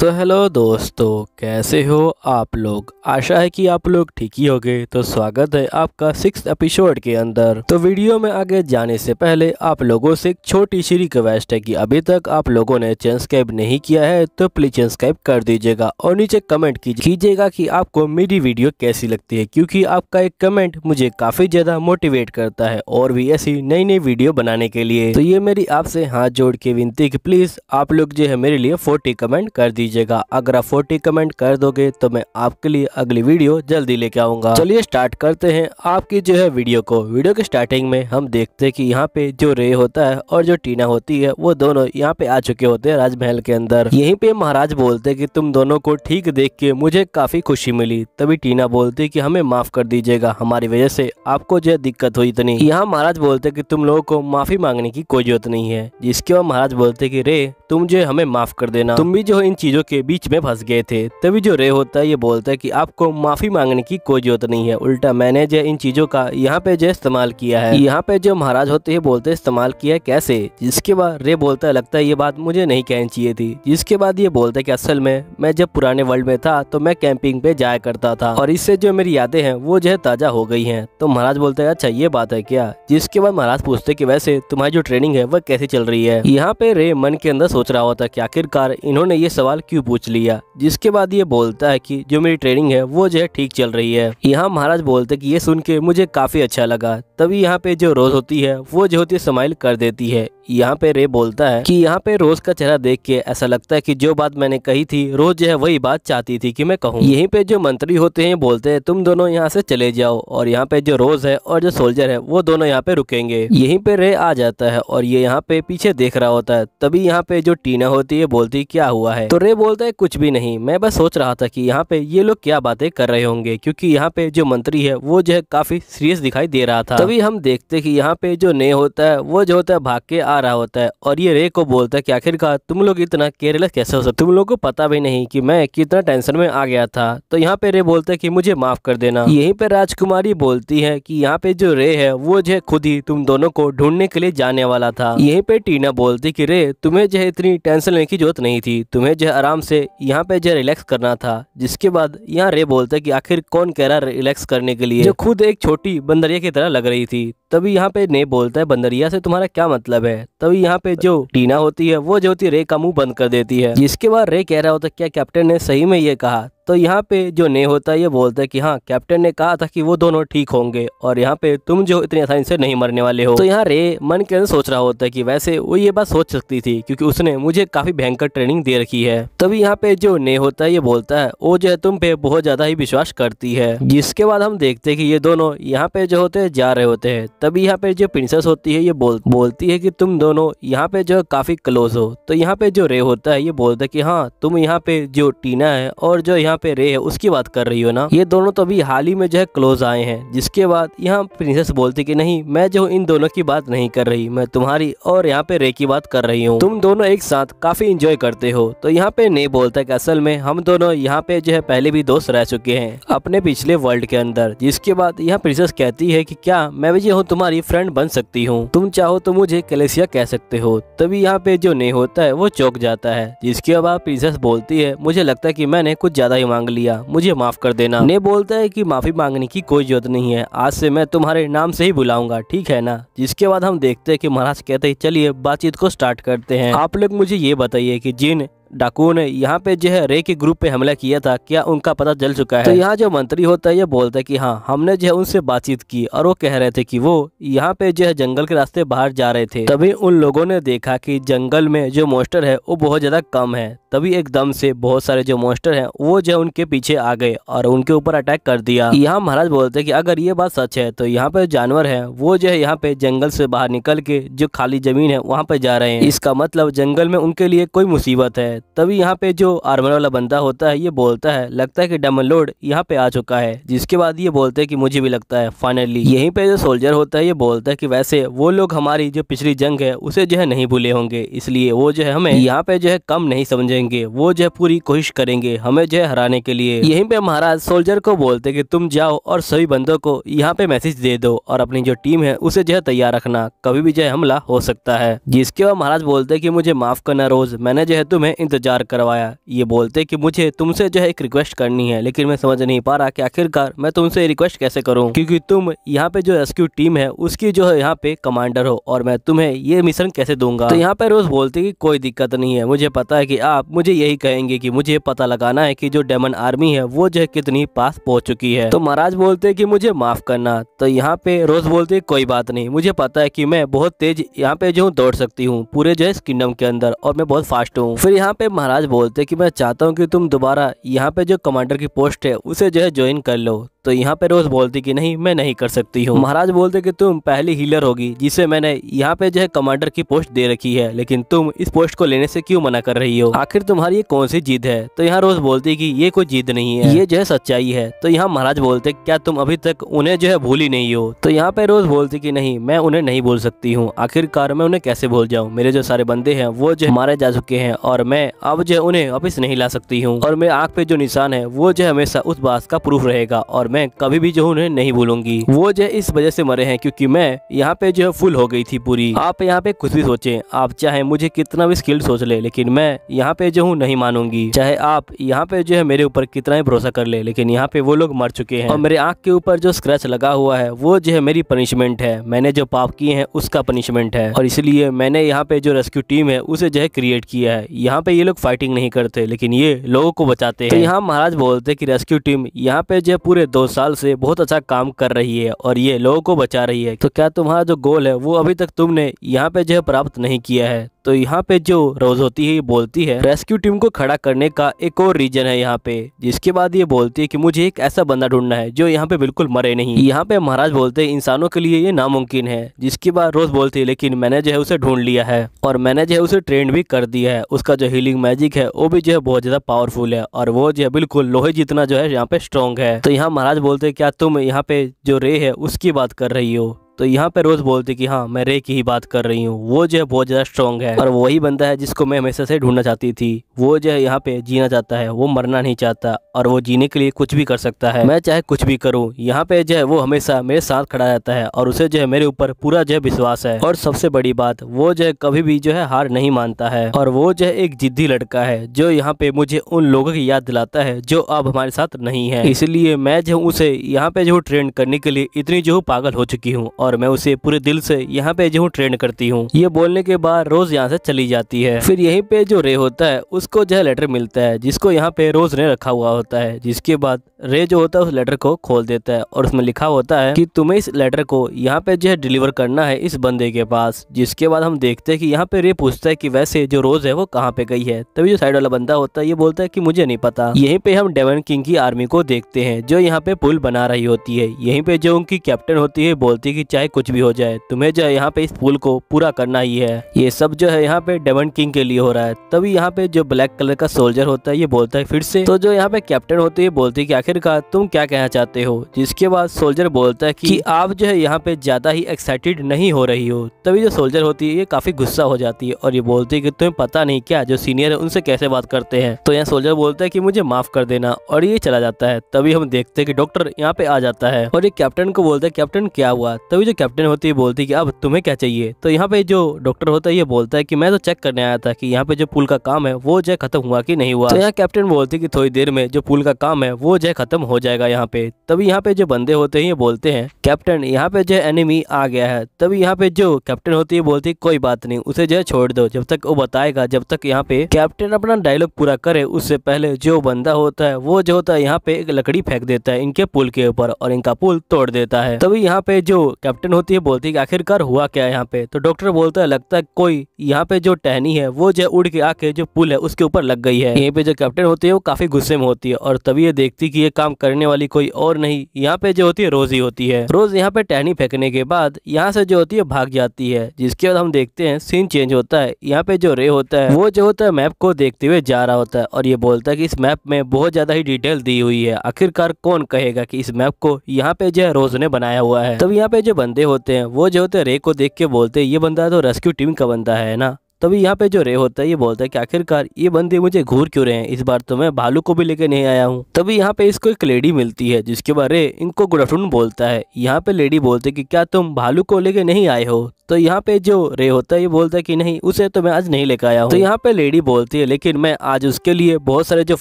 तो हेलो दोस्तों कैसे हो आप लोग आशा है कि आप लोग ठीक ही होगे तो स्वागत है आपका सिक्स एपिसोड के अंदर तो वीडियो में आगे जाने से पहले आप लोगों से एक छोटी सी रिक्वेस्ट है कि अभी तक आप लोगों ने सब्सक्राइब नहीं किया है तो प्लीज सब्सक्राइब कर दीजिएगा और नीचे कमेंट कीजिएगा कि आपको मेरी वीडियो कैसी लगती है क्यूँकी आपका एक कमेंट मुझे काफी ज्यादा मोटिवेट करता है और भी ऐसी नई नई वीडियो बनाने के लिए तो ये मेरी आपसे हाथ जोड़ के विनती की प्लीज आप लोग जो है मेरे लिए फोर्टी कमेंट कर दीजिए दीजिएगा अगर आप फोर्टी कमेंट कर दोगे तो मैं आपके लिए अगली वीडियो जल्दी लेके आऊंगा चलिए स्टार्ट करते हैं आपकी जो है वीडियो को वीडियो के स्टार्टिंग में हम देखते हैं कि यहाँ पे जो रे होता है और जो टीना होती है वो दोनों यहाँ पे आ चुके होते हैं राजमहल के अंदर यहीं पे महाराज बोलते कि तुम दोनों को ठीक देख के मुझे काफी खुशी मिली तभी टीना बोलती कि हमें माफ कर दीजिएगा हमारी वजह से आपको जो है दिक्कत हुई इतनी यहाँ महाराज बोलते कि तुम लोगों को माफी मांगने की कोई जरूरत नहीं है जिसके बाद महाराज बोलते कि रे तुम जो हमें माफ कर देना तुम भी जो इन चीजों चीज़ों के बीच में फंस गए थे तभी जो रे होता है ये बोलता है कि आपको माफ़ी मांगने की कोई जरूरत नहीं है उल्टा मैंने जो इन चीज़ों का यहाँ पे जो इस्तेमाल किया है यहाँ पे जो महाराज होते है बोलते इस्तेमाल किया कैसे जिसके बाद रे बोलता है लगता है ये बात मुझे नहीं कहनी चाहिए थी जिसके बाद ये बोलता है की असल में मैं जब पुराने वर्ल्ड में था तो मैं कैंपिंग पे जाया करता था और इससे जो मेरी यादें हैं वो जो है ताज़ा हो गई है तो महाराज बोलते है अच्छा ये बात है क्या जिसके बाद महाराज पूछते की वैसे तुम्हारी जो ट्रेनिंग है वह कैसे चल रही है यहाँ पे रे मन के अंदर सोच रहा होता कि आखिरकार इन्होंने ये सवाल क्यों पूछ लिया जिसके बाद ये बोलता है कि जो मेरी ट्रेनिंग है वो जो है ठीक चल रही है यहाँ महाराज बोलते कि ये सुन के मुझे काफी अच्छा लगा तभी यहाँ पे जो रोज होती है वो जो होती है स्माइल कर देती है यहाँ पे रे बोलता है कि यहाँ पे रोज का चेहरा देख के ऐसा लगता है कि जो बात मैंने कही थी रोज जो है वही बात चाहती थी कि मैं कहूँ यहीं पे जो मंत्री होते हैं बोलते हैं तुम दोनों यहाँ से चले जाओ और यहाँ पे जो रोज है और जो सोल्जर है वो दोनों यहाँ पे रुकेंगे यहीं पे रे आ जाता है और ये यहाँ पे पीछे देख रहा होता है तभी यहाँ पे जो टीना होती है बोलती क्या हुआ है तो रे बोलता है कुछ भी नहीं मैं बस सोच रहा था की यहाँ पे ये लोग क्या बातें कर रहे होंगे क्यूँकी यहाँ पे जो मंत्री है वो जो है काफी सीरियस दिखाई दे रहा था तभी हम देखते की यहाँ पे जो ने होता है वो जो होता है भाग के आ आ रहा होता है और ये रे को बोलता है कि आखिरकार तुम लोग इतना केयरलेस कैसे हो सकते तुम लोग को पता भी नहीं कि मैं कितना टेंशन में आ गया था तो यहाँ पे रे बोलता है कि मुझे माफ कर देना यहीं पे राजकुमारी बोलती है कि यहाँ पे जो रे है वो जो खुद ही तुम दोनों को ढूंढने के लिए जाने वाला था यहीं पे टीना बोलती की रे तुम्हें जो है इतनी टेंशन लेने की जरूरत नहीं थी तुम्हें जो आराम से यहाँ पे जो रिलैक्स करना था जिसके बाद यहाँ रे बोलता है की आखिर कौन कह रहा रिलैक्स करने के लिए खुद एक छोटी बंदरिया की तरह लग रही थी तभी यहाँ पे ने बोलता है बंदरिया से तुम्हारा क्या मतलब है तभी यहाँ पे जो टीना होती है वो जो होती है रे का मुंह बंद कर देती है जिसके बाद रे कह रहा होता क्या कैप्टन ने सही में ये कहा तो यहाँ पे जो ने होता है ये बोलता है कि हाँ कैप्टन ने कहा था कि वो दोनों ठीक होंगे और यहाँ पे तुम जो इतनी आसानी से नहीं मरने वाले हो तो यहाँ रे मन के अंदर सोच रहा होता है कि वैसे वो ये बात सोच सकती थी क्योंकि उसने मुझे काफी भयंकर ट्रेनिंग दे रखी है तभी यहाँ पे जो ने होता है ये बोलता है वो जो है तुम पे बहुत ज्यादा ही विश्वास करती है जिसके बाद हम देखते है की ये दोनों यहाँ पे जो होते जा रहे होते हैं तभी यहाँ पे जो प्रिंसेस होती है ये बोलती है की तुम दोनों यहाँ पे जो काफी क्लोज हो तो यहाँ पे जो रे होता है ये बोलता है की हाँ तुम यहाँ पे जो टीना है और जो यहाँ यहाँ पे रे है उसकी बात कर रही हो ना ये दोनों तो अभी हाल ही में जो है क्लोज आए हैं जिसके बाद यहाँ प्रिंसेस बोलती की नहीं मैं जो इन दोनों की बात नहीं कर रही मैं तुम्हारी और यहाँ पे रे की बात कर रही हूँ तुम दोनों एक साथ काफी इंजॉय करते हो तो यहाँ पे नहीं बोलता की असल में हम दोनों यहाँ पे जो है पहले भी दोस्त रह चुके हैं अपने पिछले वर्ल्ड के अंदर जिसके बाद यहाँ प्रिंसेस कहती है की क्या मैं भी जो तुम्हारी फ्रेंड बन सकती हूँ तुम चाहो तो मुझे कलेसिया कह सकते हो तभी यहाँ पे जो नहीं होता है वो चौक जाता है जिसके बाद प्रिंसेस बोलती है मुझे लगता है की मैंने कुछ ज्यादा ही मांग लिया मुझे माफ कर देना ने बोलता है कि माफी मांगने की कोई जरूरत नहीं है आज से मैं तुम्हारे नाम से ही बुलाऊंगा ठीक है ना जिसके बाद हम देखते हैं कि महाराज कहते हैं चलिए बातचीत को स्टार्ट करते हैं आप लोग मुझे ये बताइए कि जिन डाकुओं ने यहाँ पे जो है रे के ग्रुप पे हमला किया था क्या उनका पता चल चुका तो है तो यहाँ जो मंत्री होता है ये बोलता है कि हाँ हमने जो है उनसे बातचीत की और वो कह रहे थे कि वो यहाँ पे जो है जंगल के रास्ते बाहर जा रहे थे तभी उन लोगों ने देखा कि जंगल में जो मोस्टर है वो बहुत ज्यादा कम है तभी एकदम से बहुत सारे जो मोस्टर है वो जो है उनके पीछे आ गए और उनके ऊपर अटैक कर दिया यहाँ महाराज बोलते है की अगर ये बात सच है तो यहाँ पे जानवर है वो जो है यहाँ पे जंगल से बाहर निकल के जो खाली जमीन है वहाँ पे जा रहे हैं इसका मतलब जंगल में उनके लिए कोई मुसीबत है है तभी यहाँ पे जो आर्मर वाला बंदा होता है ये बोलता है लगता है कि डमन लॉर्ड यहाँ पे आ चुका है जिसके बाद ये बोलते हैं कि मुझे भी लगता है फाइनली यहीं पे जो सोल्जर होता है ये बोलता है कि वैसे वो लोग हमारी जो पिछली जंग है उसे जो है नहीं भूले होंगे इसलिए वो जो है हमें यहाँ पे जो है कम नहीं समझेंगे वो जो है पूरी कोशिश करेंगे हमें जो है हराने के लिए यहीं पे महाराज सोल्जर को बोलते कि तुम जाओ और सभी बंदों को यहाँ पे मैसेज दे दो और अपनी जो टीम है उसे जो है तैयार रखना कभी भी जो है हमला हो सकता है जिसके बाद महाराज बोलते कि मुझे माफ करना रोज मैंने जो है तुम्हें इंतज़ार करवाया ये बोलते कि मुझे तुमसे जो है एक रिक्वेस्ट करनी है लेकिन मैं समझ नहीं पा रहा कि आखिरकार मैं तुमसे रिक्वेस्ट कैसे करूँ क्योंकि तुम यहाँ पे जो रेस्क्यू टीम है उसकी जो है यहाँ पे कमांडर हो और मैं तुम्हें ये मिशन कैसे दूंगा तो यहाँ पे रोज बोलते कि कोई दिक्कत नहीं है मुझे पता है की आप मुझे यही कहेंगे की मुझे पता लगाना है की जो डेमन आर्मी है वो जो है कितनी पास पहुंच चुकी है तो महाराज बोलते की मुझे माफ करना तो यहाँ पे रोज बोलते कोई बात नहीं मुझे पता है की मैं बहुत तेज यहाँ पे जो दौड़ सकती हूँ पूरे जो है इस किंगडम के अंदर और मैं बहुत फास्ट हूँ फिर यहाँ पे महाराज बोलते कि मैं चाहता हूँ कि तुम दोबारा यहाँ पे जो कमांडर की पोस्ट है उसे जो है ज्वाइन कर लो तो यहाँ पे रोज बोलती कि नहीं मैं नहीं कर सकती हूँ महाराज बोलते कि तुम पहली हीलर होगी जिसे मैंने यहाँ पे जो है कमांडर की पोस्ट दे रखी है लेकिन तुम इस पोस्ट को लेने से क्यों मना कर रही हो आखिर तुम्हारी ये कौन सी जीत है तो यहाँ रोज बोलती की ये कोई जीत नहीं है ये जो है सच्चाई है तो यहाँ महाराज बोलते क्या तुम अभी तक उन्हें जो है भूली नहीं हो तो यहाँ पे रोज बोलती की नहीं मैं उन्हें नहीं भूल सकती हूँ आखिरकार मैं उन्हें कैसे भूल जाऊँ मेरे जो सारे बंदे है वो जो मारे जा चुके हैं और मैं अब जो है उन्हें वापिस नहीं ला सकती हूँ और मेरे आँख पे जो निशान है वो जो हमेशा उस बात का प्रूफ रहेगा और मैं कभी भी जो उन्हें नहीं भूलूंगी वो जो इस वजह से मरे हैं क्योंकि मैं यहाँ पे जो है फुल हो गई थी पूरी आप यहाँ पे कुछ भी सोचे आप चाहे मुझे कितना भी स्किल सोच ले लेकिन मैं यहाँ पे जो हूँ नहीं मानूंगी चाहे आप यहाँ पे जो है मेरे ऊपर कितना ही भरोसा कर ले लेकिन यहाँ पे वो लोग मर चुके हैं और मेरे आँख के ऊपर जो स्क्रैच लगा हुआ है वो जो है मेरी पनिशमेंट है मैंने जो पाप किए हैं उसका पनिशमेंट है और इसलिए मैंने यहाँ पे जो रेस्क्यू टीम है उसे जो है क्रिएट किया है यहाँ पे ये लोग फाइटिंग नहीं करते लेकिन ये लोगों को बचाते हैं तो यहाँ महाराज बोलते कि रेस्क्यू टीम यहाँ पे जो है पूरे दो साल से बहुत अच्छा काम कर रही है और ये लोगों को बचा रही है तो क्या तुम्हारा जो गोल है वो अभी तक तुमने यहाँ पे जो है प्राप्त नहीं किया है तो यहाँ पे जो रोज होती है ये बोलती है रेस्क्यू टीम को खड़ा करने का एक और रीजन है यहाँ पे जिसके बाद ये बोलती है कि मुझे एक ऐसा बंदा ढूंढना है जो यहाँ पे बिल्कुल मरे नहीं यहाँ पे महाराज बोलते हैं इंसानों के लिए ये नामुमकिन है जिसके बाद रोज बोलती है लेकिन मैंने जो है उसे ढूंढ लिया है और मैंने जो है उसे ट्रेंड भी कर दिया है उसका जो हीलिंग मैजिक है वो भी जो है बहुत ज्यादा पावरफुल है और वो जो है बिल्कुल लोहे जितना जो है यहाँ पे स्ट्रॉन्ग है तो यहाँ महाराज बोलते हैं क्या तुम यहाँ पे जो रे है उसकी बात कर रही हो तो यहाँ पे रोज़ बोलती कि हाँ मैं रे की ही बात कर रही हूँ वो जो है बहुत ज़्यादा स्ट्रॉन्ग है और वही बंदा है जिसको मैं हमेशा से ढूंढना चाहती थी वो जो है यहाँ पे जीना चाहता है वो मरना नहीं चाहता और वो जीने के लिए कुछ भी कर सकता है मैं चाहे कुछ भी करूँ यहाँ पे जो है वो हमेशा मेरे साथ खड़ा रहता है और उसे जो है मेरे ऊपर पूरा जो है विश्वास है और सबसे बड़ी बात वो जो है कभी भी जो है हार नहीं मानता है और वो जो है एक जिद्दी लड़का है जो यहाँ पे मुझे उन लोगों की याद दिलाता है जो अब हमारे साथ नहीं है इसलिए मैं जो उसे यहाँ पे जो ट्रेंड करने के लिए इतनी जो पागल हो चुकी हूँ और मैं उसे पूरे दिल से यहाँ पे जो हूँ ट्रेन करती हूँ ये बोलने के बाद रोज यहाँ से चली जाती है फिर यहीं पे जो रे होता है उसको जो है लेटर मिलता है जिसको यहाँ पे रोज ने रखा हुआ होता है जिसके बाद रे जो होता है उस लेटर को खोल देता है और उसमें लिखा होता है की तुम्हें इस लेटर को यहाँ पे जो है डिलीवर करना है इस बंदे के पास जिसके बाद हम देखते है की यहाँ पे रे पूछता है की वैसे जो रोज है वो कहाँ पे गई है तभी जो साइड वाला बंदा होता है ये बोलता है की मुझे नहीं पता यही पे हम डेवन किंग की आर्मी को देखते हैं जो यहाँ पे पुल बना रही होती है यही पे जो उनकी कैप्टन होती है बोलती है की चाहे कुछ भी हो जाए तुम्हें जो है यहाँ पे इस पुल को पूरा करना ही है ये सब जो है यहाँ पे डेमंड किंग के लिए हो रहा है तभी यहाँ पे जो ब्लैक कलर का सोल्जर होता है ये बोलता है फिर से तो जो यहाँ पे कैप्टन होते है बोलते है की आखिरकार तुम क्या कहना चाहते हो जिसके बाद सोल्जर बोलता है की आप जो है यहाँ पे ज्यादा ही एक्साइटेड नहीं हो रही हो तभी जो सोल्जर होती है ये काफी गुस्सा हो जाती है और ये बोलती है की तुम्हें पता नहीं क्या जो सीनियर है उनसे कैसे बात करते हैं तो यहाँ सोल्जर बोलता है की मुझे माफ कर देना और ये चला जाता है तभी हम देखते हैं कि डॉक्टर यहाँ पे आ जाता है और ये कैप्टन को बोलता है कैप्टन क्या हुआ तभी जो कैप्टन होती है बोलती है कि अब तुम्हें क्या चाहिए तो यहाँ पे जो डॉक्टर होता है ये बोलता है कि मैं तो चेक करने आया था कि यहाँ पे जो पुल का काम है वो जो खत्म हुआ कि नहीं हुआ तो यहाँ कैप्टन तो बोलती है कि थोड़ी देर में जो पुल का काम है वो जो खत्म हो जाएगा यहाँ पे तभी यहाँ पे जो बंदे होते हैं ये बोलते हैं कैप्टन यहाँ पे जो एनिमी आ गया है तभी यहाँ पे जो कैप्टन होती है बोलती है कोई बात नहीं उसे जो छोड़ दो जब तक वो बताएगा जब तक यहाँ पे कैप्टन अपना डायलॉग पूरा करे उससे पहले जो बंदा होता है वो जो होता है यहाँ पे एक लकड़ी फेंक देता है इनके पुल के ऊपर और इनका पुल तोड़ देता है तभी यहाँ पे जो कैप्टन कैप्टन होती है बोलती है आखिरकार हुआ क्या यहाँ पे तो डॉक्टर बोलता है लगता है कोई यहाँ पे जो टहनी है वो जो उड़ के आके जो पुल है उसके ऊपर लग गई है यहाँ पे जो कैप्टन होती है वो काफी गुस्से में होती है और तभी ये देखती की ये काम करने वाली कोई और नहीं यहाँ पे जो होती है रोज होती है रोज यहाँ पे टहनी फेंकने के बाद यहाँ से जो होती है भाग जाती है जिसके बाद हम देखते हैं सीन चेंज होता है यहाँ पे जो रे होता है वो जो होता है मैप को देखते हुए जा रहा होता है और ये बोलता है कि इस मैप में बहुत ज्यादा ही डिटेल दी हुई है आखिरकार कौन कहेगा कि इस मैप को यहाँ पे जो है रोज ने बनाया हुआ है तब यहाँ पे जो बंदे होते हैं वो जो होते हैं रे को देख के बोलते हैं ये बंदा तो रेस्क्यू टीम का बंदा है ना तभी यहाँ पे जो रे होता है ये बोलता है कि आखिरकार ये बंदे मुझे घूर क्यों रहे हैं इस बार तो मैं भालू को भी लेके नहीं आया हूँ तभी यहाँ पे इसको एक लेडी मिलती है जिसके बारे इनको गुड आफ्टरनून बोलता है यहाँ पे लेडी बोलते कि क्या तुम भालू को लेके नहीं आए हो तो यहाँ पे जो रे होता है ये बोलता है कि नहीं उसे तो मैं आज नहीं लेकर आया हूँ तो यहाँ पे लेडी बोलती है लेकिन मैं आज उसके लिए बहुत सारे जो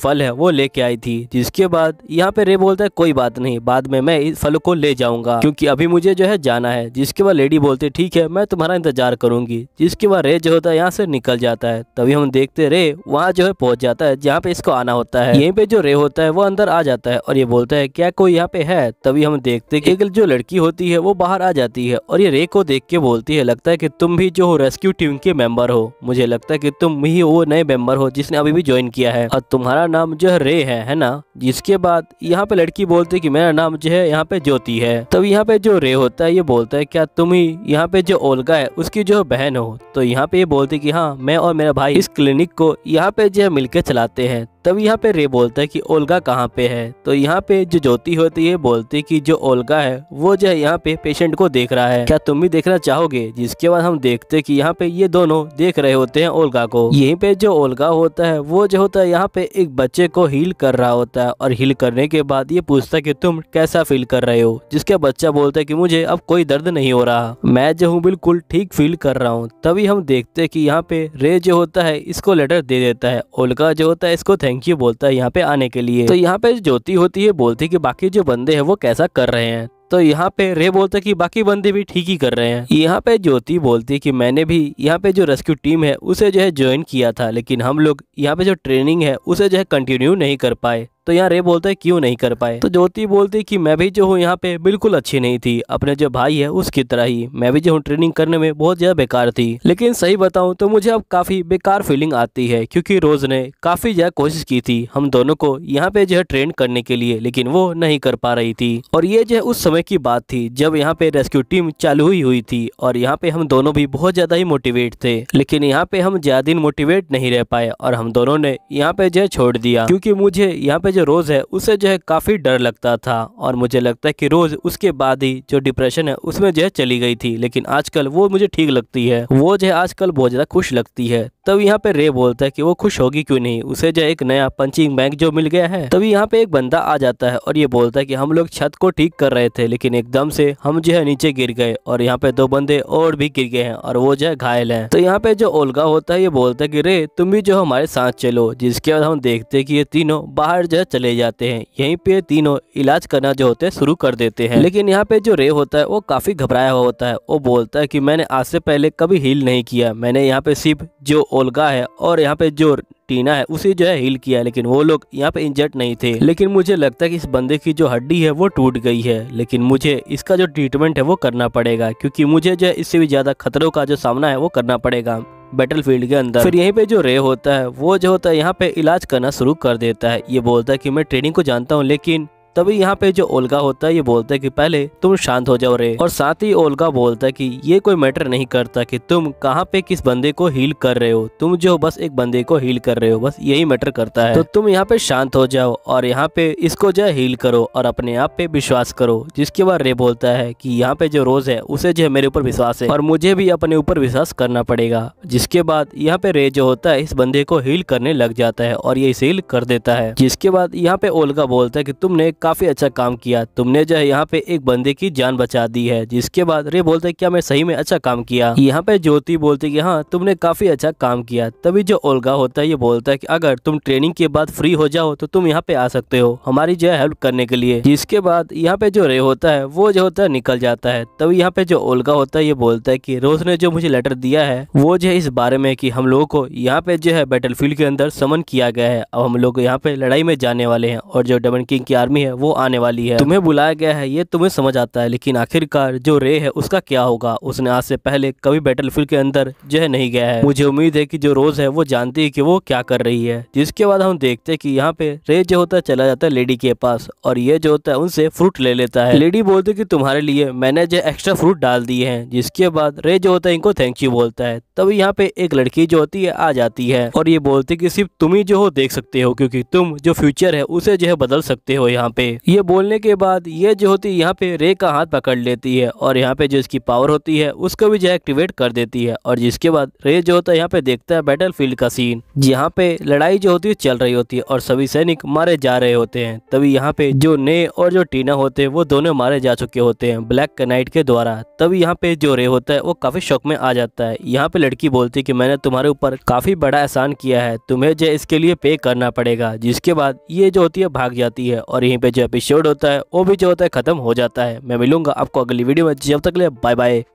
फल है वो लेके आई थी जिसके बाद यहाँ पे रे बोलता है कोई बात नहीं बाद में मैं इस फल को ले जाऊंगा क्योंकि अभी मुझे जो है जाना है जिसके बाद लेडी बोलती है ठीक है मैं तुम्हारा इंतजार करूंगी जिसके बाद रे जो होता है यहाँ से निकल जाता है तभी हम देखते रे वहाँ जो है पहुंच जाता है जहाँ पे इसको आना होता है यहीं पे जो रे होता है वो अंदर आ जाता है और ये बोलता है क्या कोई यहाँ पे है तभी हम देखते कि जो लड़की होती है वो बाहर आ जाती है और ये रे को देख के बोलती है लगता है कि तुम भी जो हो रेस्क्यू टीम के मेंबर हो मुझे लगता है कि तुम ही वो नए मेंबर हो जिसने अभी भी ज्वाइन किया है और तुम्हारा नाम जो है रे है है ना जिसके बाद यहाँ पे लड़की बोलती है की मेरा नाम जो है यहाँ पे ज्योति है तब यहाँ पे जो रे होता है ये बोलता है क्या तुम ही यहाँ पे जो ओलगा है उसकी जो बहन हो तो यहाँ पे ये बोलते बोलते कि हाँ मैं और मेरा भाई इस क्लिनिक को यहाँ पे जो है मिलकर चलाते हैं तब यहाँ पे रे बोलता है कि ओल्गा कहाँ पे है तो यहाँ पे जो ज्योति होती है बोलती कि जो ओल्गा है वो जो है यहाँ पे पेशेंट को देख रहा है क्या तुम भी देखना चाहोगे जिसके बाद हम देखते कि यहाँ पे ये दोनों देख रहे होते हैं ओल्गा को यहीं पे जो ओल्गा होता है वो जो होता है यहाँ पे एक बच्चे को हील कर रहा होता है और हील करने के बाद ये पूछता की तुम कैसा फील कर रहे हो जिसका बच्चा बोलता है की मुझे अब कोई दर्द नहीं हो रहा मैं जो हूँ बिल्कुल ठीक फील कर रहा हूँ तभी हम देखते की यहाँ पे रे जो होता है इसको लेटर दे देता है ओलका जो होता है इसको थैंक यू बोलता है यहाँ पे आने के लिए तो यहाँ पे ज्योति होती है बोलती है कि बाकी जो बंदे हैं वो कैसा कर रहे हैं तो यहाँ पे रे बोलता है कि बाकी बंदे भी ठीक ही कर रहे हैं यहाँ पे ज्योति बोलती है कि मैंने भी यहाँ पे जो रेस्क्यू टीम है उसे जो है ज्वाइन किया था लेकिन हम लोग यहाँ पे जो ट्रेनिंग है उसे जो है कंटिन्यू नहीं कर पाए तो यहाँ रे बोलता है क्यों नहीं कर पाए तो ज्योति बोलती है कि मैं भी जो हूँ यहाँ पे बिल्कुल अच्छी नहीं थी अपने जो भाई है उसकी तरह ही मैं भी जो हूँ ट्रेनिंग करने में बहुत ज्यादा बेकार थी लेकिन सही बताऊँ तो मुझे अब काफी बेकार फीलिंग आती है क्योंकि रोज ने काफी ज्यादा कोशिश की थी हम दोनों को यहाँ पे जो है ट्रेन करने के लिए लेकिन वो नहीं कर पा रही थी और ये जो है उस समय समय की बात थी जब यहाँ पे रेस्क्यू टीम चालू ही हुई थी और यहाँ पे हम दोनों भी बहुत ज़्यादा ही मोटिवेट थे लेकिन यहाँ पे हम ज़्यादा दिन मोटिवेट नहीं रह पाए और हम दोनों ने यहाँ पे जो है छोड़ दिया क्योंकि मुझे यहाँ पे जो रोज़ है उसे जो है काफ़ी डर लगता था और मुझे लगता है कि रोज़ उसके बाद ही जो डिप्रेशन है उसमें जो है चली गई थी लेकिन आजकल वो मुझे ठीक लगती है वो जो है आजकल बहुत ज़्यादा खुश लगती है तब यहाँ पे रे बोलता है कि वो खुश होगी क्यों नहीं उसे जो एक नया पंचिंग बैंक जो मिल गया है तभी यहाँ पे एक बंदा आ जाता है और ये बोलता है कि हम लोग छत को ठीक कर रहे थे थे लेकिन एकदम से हम जो है नीचे गिर गए और यहाँ पे दो बंदे और भी गिर गए हैं और वो जो है घायल है तो यहाँ पे जो ओलगा होता है ये बोलता कि रे तुम भी जो हमारे साथ चलो जिसके बाद हम देखते कि ये तीनों बाहर जो चले जाते हैं यहीं पे तीनों इलाज करना जो होते हैं शुरू कर देते हैं लेकिन यहाँ पे जो रे होता है वो काफी घबराया हुआ होता है वो बोलता है की मैंने आज से पहले कभी हील नहीं किया मैंने यहाँ पे सिर्फ जो ओलगा है और यहाँ पे जो टीना है उसे जो है हील किया है लेकिन वो लोग यहाँ पे इंजर्ट नहीं थे लेकिन मुझे लगता है कि इस बंदे की जो हड्डी है वो टूट गई है लेकिन मुझे इसका जो ट्रीटमेंट है वो करना पड़ेगा क्योंकि मुझे जो है इससे भी ज्यादा खतरों का जो सामना है वो करना पड़ेगा बैटल फील्ड के अंदर फिर यहीं पे जो रे होता है वो जो होता है यहाँ पे इलाज करना शुरू कर देता है ये बोलता है कि मैं ट्रेनिंग को जानता हूँ लेकिन तभी यहाँ पे जो ओलगा होता है ये बोलता है कि पहले तुम शांत हो जाओ रे और साथ ही ओलगा बोलता है कि ये कोई मैटर नहीं करता कि तुम कहाँ पे किस बंदे को हील कर रहे हो तुम जो बस एक बंदे को हील कर रहे हो बस यही मैटर करता है तो तुम यहाँ पे शांत हो जाओ और यहाँ पे इसको जो हील करो और अपने आप पे विश्वास करो जिसके बाद रे बोलता है की यहाँ पे जो रोज है उसे जो है मेरे ऊपर विश्वास है और मुझे भी अपने ऊपर विश्वास करना पड़ेगा जिसके बाद यहाँ पे रे जो होता है इस बंदे को हील करने लग जाता है और ये इसे हील कर देता है जिसके बाद यहाँ पे ओलगा बोलता है की तुमने काफ़ी अच्छा काम किया तुमने जो है यहाँ पे एक बंदे की जान बचा दी है जिसके बाद रे बोलते क्या मैं सही में अच्छा काम किया यहाँ पे ज्योति बोलती कि हाँ तुमने काफ़ी अच्छा काम किया तभी जो ओलगा होता है ये बोलता है कि अगर तुम ट्रेनिंग के बाद फ्री हो जाओ तो तुम यहाँ पे आ सकते हो हमारी जो है हेल्प करने के लिए जिसके बाद यहाँ पे जो रे होता है वो जो होता है निकल जाता है तभी यहाँ पे जो ओलगा होता है ये बोलता है कि रोज ने जो मुझे लेटर दिया है वो जो है इस बारे में कि हम लोगों को यहाँ पे जो है बैटल के अंदर समन किया गया है अब हम लोग यहाँ पे लड़ाई में जाने वाले हैं और जो डबन किंग की आर्मी है वो आने वाली है तुम्हें बुलाया गया है ये तुम्हें समझ आता है लेकिन आखिरकार जो रे है उसका क्या होगा उसने आज से पहले कभी बैटल के अंदर जो है नहीं गया है मुझे उम्मीद है की जो रोज है वो जानती है की वो क्या कर रही है जिसके बाद हम देखते है की यहाँ पे रे जो होता है चला जाता है लेडी के पास और ये जो होता है उनसे फ्रूट ले लेता है लेडी बोलते की तुम्हारे लिए मैंने जो एक्स्ट्रा फ्रूट डाल दिए है जिसके बाद रे जो होता है इनको थैंक यू बोलता है तभी यहाँ पे एक लड़की जो होती है आ जाती है और ये बोलती है कि सिर्फ तुम ही जो हो देख सकते हो क्योंकि तुम जो फ्यूचर है उसे जो है बदल सकते हो यहाँ पे पड़े ये बोलने के बाद ये जो होती है यहाँ पे रे का हाथ पकड़ लेती है और यहाँ पे जो इसकी पावर होती है उसको भी जो एक्टिवेट कर देती है और जिसके बाद रे जो होता है यहाँ पे देखता है बैटल फील्ड का सीन यहाँ पे लड़ाई जो होती है चल रही होती है और सभी सैनिक मारे जा रहे होते हैं तभी यहाँ पे जो ने और जो टीना होते हैं वो दोनों मारे जा चुके होते हैं ब्लैक कनाइट के द्वारा तभी यहाँ पे जो रे होता है वो काफी शौक में आ जाता है यहाँ पे लड़की बोलती है कि मैंने तुम्हारे ऊपर काफी बड़ा एहसान किया है तुम्हें जो इसके लिए पे करना पड़ेगा जिसके बाद ये जो होती है भाग जाती है और यहीं पे जो एपिसोड होता है वो भी जो होता है खत्म हो जाता है मैं मिलूंगा आपको अगली वीडियो में जब तक ले बाय बाय